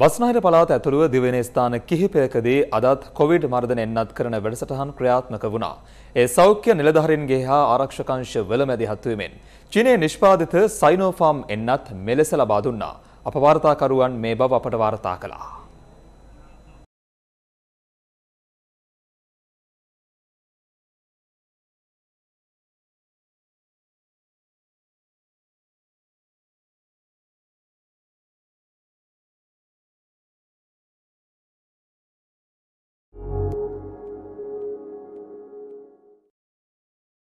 බස්නාහිර පළාත ඇතුළුව දිවෙන ස්ථාන කිහිපයකදී අදත් කොවිඩ් මර්ධනයෙන් නත් කරන වැඩසටහන් ක්‍රියාත්මක වුණා. ඒ සෞඛ්‍ය නිලධාරීන්ගේ හා ආරක්ෂකංශ වෙළමැදි හත්වීමෙන් චීනයේ නිෂ්පාදිත සයිනෝෆාම් එන්නත් මෙලෙස ලබා දුන්නා. අප වාර්තාකරුවන් මේ බව අපට වාර්තා කළා.